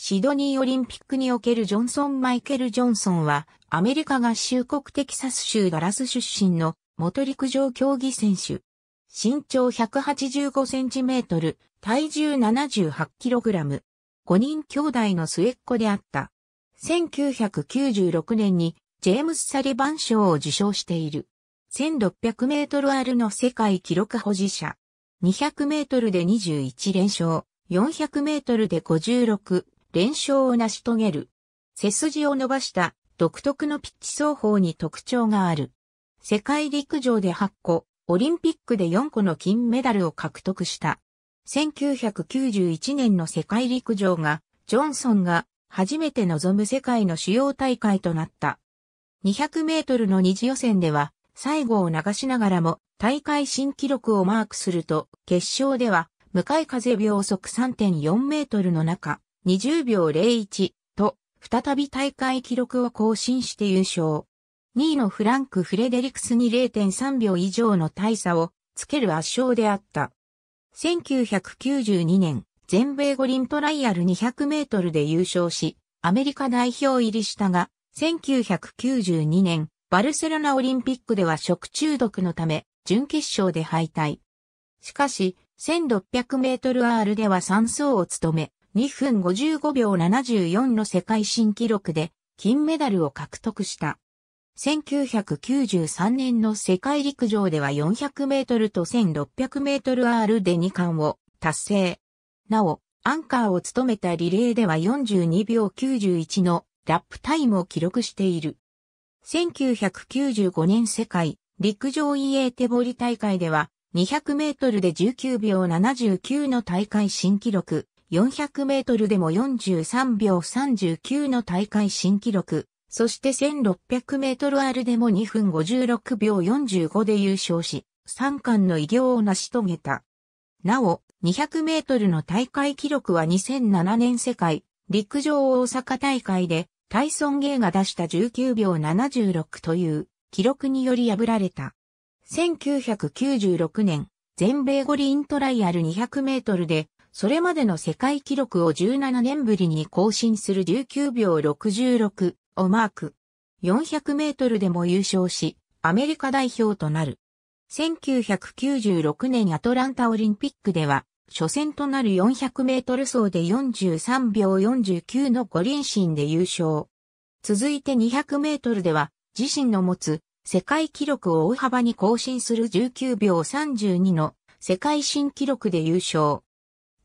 シドニーオリンピックにおけるジョンソン・マイケル・ジョンソンは、アメリカ合衆国テキサス州ダラス出身の元陸上競技選手。身長185センチメートル、体重78キログラム。5人兄弟の末っ子であった。1996年にジェームス・サリバン賞を受賞している。1600メートルあるの世界記録保持者。200メートルで21連勝。400メートルで56、連勝を成し遂げる。背筋を伸ばした独特のピッチ走法に特徴がある。世界陸上で8個、オリンピックで4個の金メダルを獲得した。1991年の世界陸上が、ジョンソンが初めて望む世界の主要大会となった。200メートルの二次予選では、最後を流しながらも大会新記録をマークすると、決勝では、向かい風秒速3.4メートルの中、20秒01と、再び大会記録を更新して優勝。2位のフランク・フレデリクスに0.3秒以上の大差をつける圧勝であった。1992年、全米五輪トライアル200メートルで優勝し、アメリカ代表入りしたが、1992年、バルセロナオリンピックでは食中毒のため、準決勝で敗退。しかし、1600メートル R では3走を務め、2分55秒74の世界新記録で金メダルを獲得した。1993年の世界陸上では400メートルと1600メートル R で2冠を達成。なお、アンカーを務めたリレーでは42秒91のラップタイムを記録している。1995年世界陸上 EA 手り大会では200メートルで19秒79の大会新記録。400メートルでも43秒39の大会新記録、そして1600メートル R でも2分56秒45で優勝し、3冠の偉業を成し遂げた。なお、200メートルの大会記録は2007年世界陸上大阪大会でタイソン・ゲイが出した19秒76という記録により破られた。1996年全米五輪トライアル200メートルでそれまでの世界記録を17年ぶりに更新する19秒66をマーク。400メートルでも優勝し、アメリカ代表となる。1996年アトランタオリンピックでは、初戦となる400メートル走で43秒49の五輪心で優勝。続いて200メートルでは、自身の持つ世界記録を大幅に更新する19秒32の世界新記録で優勝。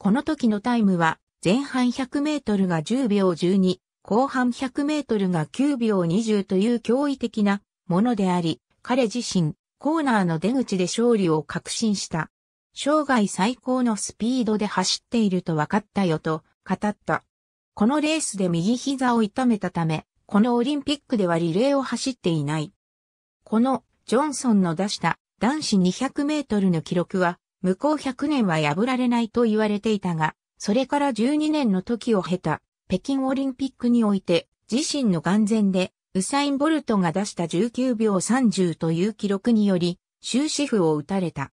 この時のタイムは、前半100メートルが10秒12、後半100メートルが9秒20という驚異的なものであり、彼自身、コーナーの出口で勝利を確信した。生涯最高のスピードで走っていると分かったよと語った。このレースで右膝を痛めたため、このオリンピックではリレーを走っていない。このジョンソンの出した男子200メートルの記録は向こう100年は破られないと言われていたが、それから12年の時を経た北京オリンピックにおいて自身の眼前でウサイン・ボルトが出した19秒30という記録により終止符を打たれた。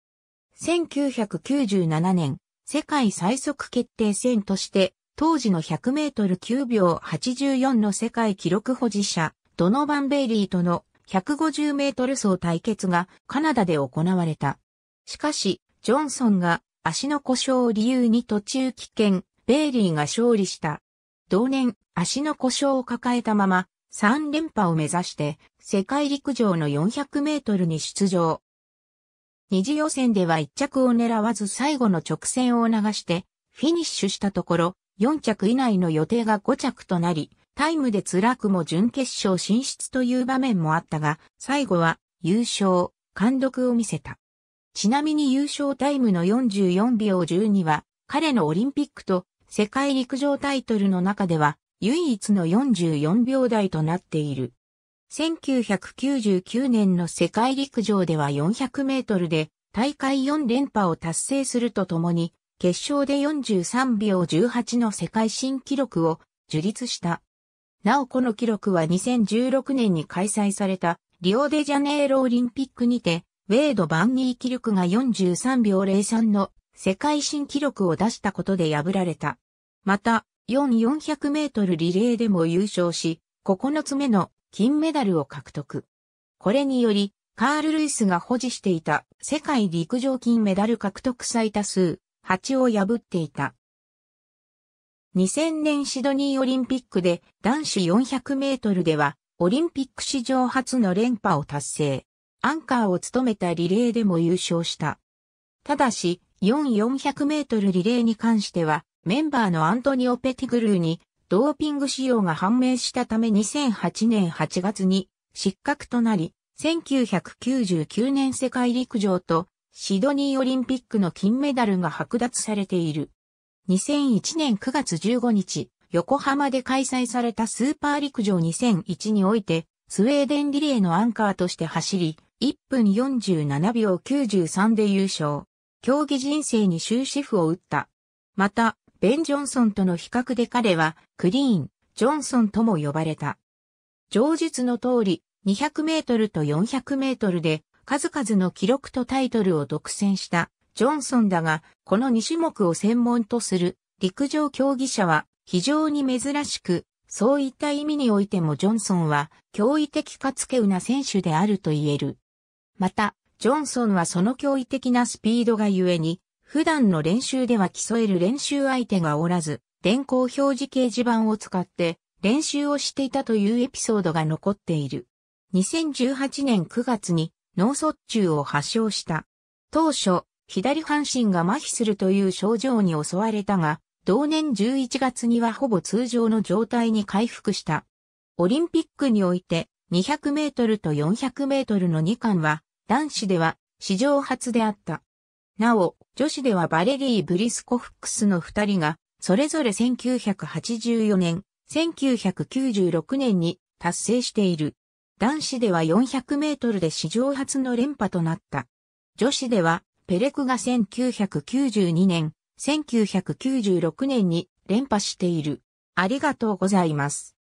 1997年、世界最速決定戦として当時の100メートル9秒84の世界記録保持者、ドノバン・ベイリーとの150メートル走対決がカナダで行われた。しかし、ジョンソンが足の故障を理由に途中棄権、ベイリーが勝利した。同年、足の故障を抱えたまま、3連覇を目指して、世界陸上の400メートルに出場。二次予選では1着を狙わず最後の直線を流して、フィニッシュしたところ、4着以内の予定が5着となり、タイムで辛くも準決勝進出という場面もあったが、最後は優勝、貫禄を見せた。ちなみに優勝タイムの44秒12は、彼のオリンピックと世界陸上タイトルの中では唯一の44秒台となっている。1999年の世界陸上では400メートルで大会4連覇を達成するとともに、決勝で43秒18の世界新記録を樹立した。なおこの記録は2016年に開催されたリオデジャネイロオリンピックにてウェード・バンニー記録が43秒03の世界新記録を出したことで破られた。また、4400メートルリレーでも優勝し、9つ目の金メダルを獲得。これにより、カール・ルイスが保持していた世界陸上金メダル獲得最多数8を破っていた。2000年シドニーオリンピックで男子400メートルではオリンピック史上初の連覇を達成。アンカーを務めたリレーでも優勝した。ただし、4400メートルリレーに関しては、メンバーのアントニオ・ペティグルーにドーピング使用が判明したため2008年8月に失格となり、1999年世界陸上とシドニーオリンピックの金メダルが剥奪されている。2001年9月15日、横浜で開催されたスーパー陸上2001において、スウェーデンリレーのアンカーとして走り、1分47秒93で優勝。競技人生に終止符を打った。また、ベン・ジョンソンとの比較で彼は、クリーン、ジョンソンとも呼ばれた。上述の通り、200メートルと400メートルで、数々の記録とタイトルを独占した、ジョンソンだが、この2種目を専門とする、陸上競技者は、非常に珍しく、そういった意味においてもジョンソンは、驚異的かつけうな選手であると言える。また、ジョンソンはその驚異的なスピードがゆえに、普段の練習では競える練習相手がおらず、電光表示掲示板を使って練習をしていたというエピソードが残っている。2018年9月に脳卒中を発症した。当初、左半身が麻痺するという症状に襲われたが、同年11月にはほぼ通常の状態に回復した。オリンピックにおいて200メートルと400メートルの2冠は男子では史上初であった。なお、女子ではバレリー・ブリスコ・フックスの二人が、それぞれ1984年、1996年に達成している。男子では400メートルで史上初の連覇となった。女子では、ペレクが1992年、1996年に連覇している。ありがとうございます。